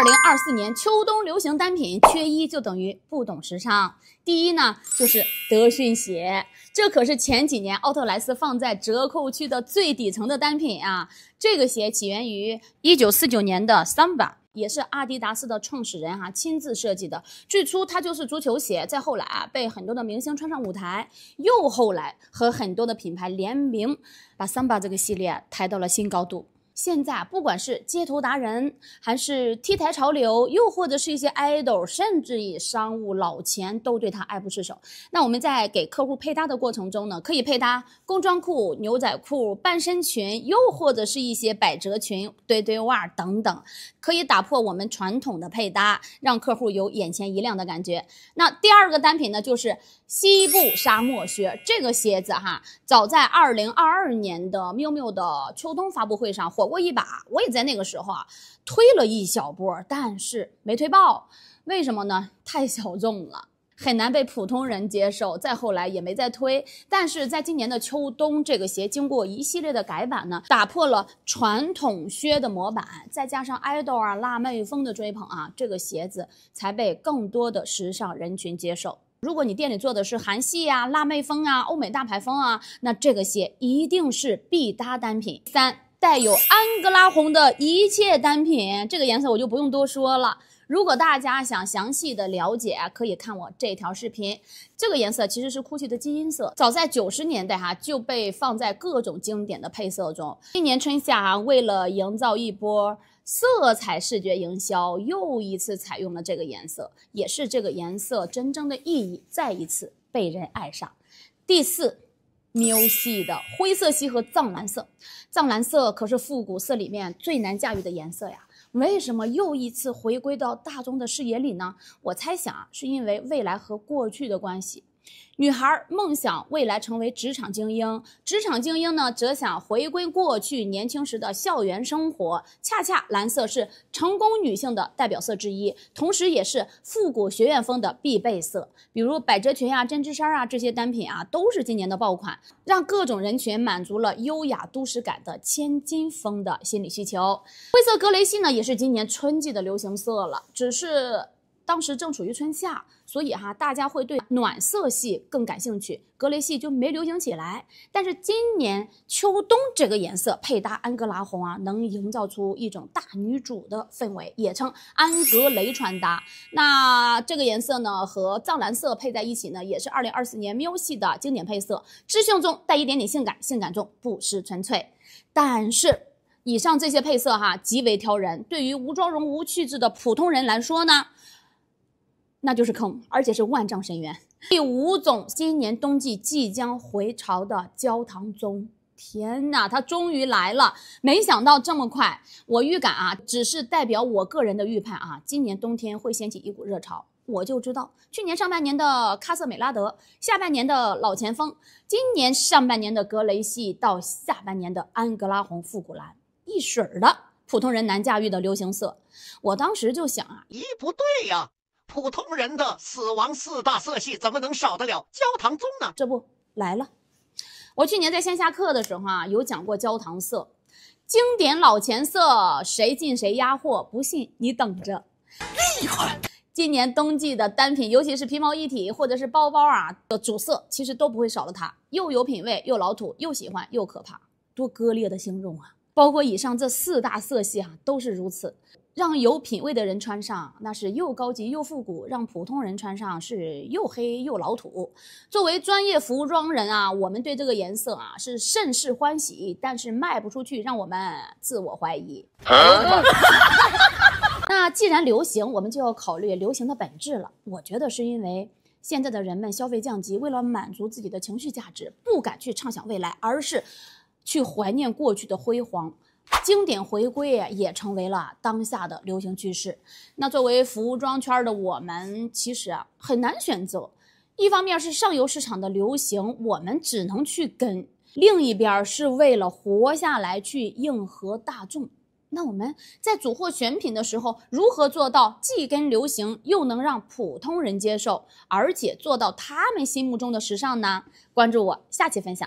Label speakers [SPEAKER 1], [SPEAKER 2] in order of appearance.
[SPEAKER 1] 二零二四年秋冬流行单品，缺一就等于不懂时尚。第一呢，就是德训鞋，这可是前几年奥特莱斯放在折扣区的最底层的单品啊。这个鞋起源于一九四九年的 Samba，也是阿迪达斯的创始人哈亲自设计的。最初它就是足球鞋，再后来啊被很多的明星穿上舞台，又后来和很多的品牌联名，把 Samba 这个系列抬到了新高度。现在不管是街头达人，还是 T 台潮流，又或者是一些 idol，甚至于商务老钱，都对他爱不释手。那我们在给客户配搭的过程中呢，可以配搭工装裤、牛仔裤、半身裙，又或者是一些百褶裙、堆堆袜等等，可以打破我们传统的配搭，让客户有眼前一亮的感觉。那第二个单品呢，就是西部沙漠靴。这个鞋子哈，早在二零二二年的 miumiu 的秋冬发布会上火。过一把，我也在那个时候啊，推了一小波，但是没推爆。为什么呢？太小众了，很难被普通人接受。再后来也没再推。但是在今年的秋冬，这个鞋经过一系列的改版呢，打破了传统靴的模板，再加上 idol 啊、辣妹风的追捧啊，这个鞋子才被更多的时尚人群接受。如果你店里做的是韩系啊、辣妹风啊、欧美大牌风啊，那这个鞋一定是必搭单品。三。带有安哥拉红的一切单品，这个颜色我就不用多说了。如果大家想详细的了解，可以看我这条视频。这个颜色其实是 GUCCI 的基因色，早在九十年代哈就被放在各种经典的配色中。今年春夏啊，为了营造一波色彩视觉营销，又一次采用了这个颜色，也是这个颜色真正的意义再一次被人爱上。第四。m 系的灰色系和藏蓝色，藏蓝色可是复古色里面最难驾驭的颜色呀。为什么又一次回归到大众的视野里呢？我猜想啊，是因为未来和过去的关系。女孩梦想未来成为职场精英，职场精英呢则想回归过去年轻时的校园生活。恰恰蓝色是成功女性的代表色之一，同时也是复古学院风的必备色。比如百褶裙呀、针织衫啊这些单品啊，都是今年的爆款，让各种人群满足了优雅都市感的千金风的心理需求。灰色格雷系呢，也是今年春季的流行色了，只是。当时正处于春夏，所以哈，大家会对暖色系更感兴趣，格雷系就没流行起来。但是今年秋冬这个颜色配搭安格拉红啊，能营造出一种大女主的氛围，也称安格雷穿搭。那这个颜色呢，和藏蓝色配在一起呢，也是二零二四年喵系的经典配色，知性中带一点点性感，性感中不失纯粹。但是以上这些配色哈，极为挑人，对于无妆容无气质的普通人来说呢？那就是坑，而且是万丈深渊。第五种，今年冬季即将回潮的焦糖棕。天呐，它终于来了！没想到这么快。我预感啊，只是代表我个人的预判啊，今年冬天会掀起一股热潮。我就知道，去年上半年的喀色美拉德，下半年的老前锋，今年上半年的格雷系到下半年的安格拉红复古蓝，一水儿的普通人难驾驭的流行色。我当时就想啊，咦，不对呀！普通人的死亡四大色系怎么能少得了焦糖棕呢？这不来了。我去年在线下课的时候啊，有讲过焦糖色，经典老钱色，谁进谁压货。不信你等着，厉害！今年冬季的单品，尤其是皮毛一体或者是包包啊的主色，其实都不会少了它。又有品味，又老土，又喜欢，又可怕，多割裂的形容啊！包括以上这四大色系啊，都是如此。让有品位的人穿上，那是又高级又复古；让普通人穿上，是又黑又老土。作为专业服装人啊，我们对这个颜色啊是甚是欢喜，但是卖不出去，让我们自我怀疑。那既然流行，我们就要考虑流行的本质了。我觉得是因为现在的人们消费降级，为了满足自己的情绪价值，不敢去畅想未来，而是。去怀念过去的辉煌，经典回归也成为了当下的流行趋势。那作为服装圈的我们，其实啊很难选择。一方面是上游市场的流行，我们只能去跟；另一边是为了活下来去应和大众。那我们在主货选品的时候，如何做到既跟流行，又能让普通人接受，而且做到他们心目中的时尚呢？关注我，下期分享。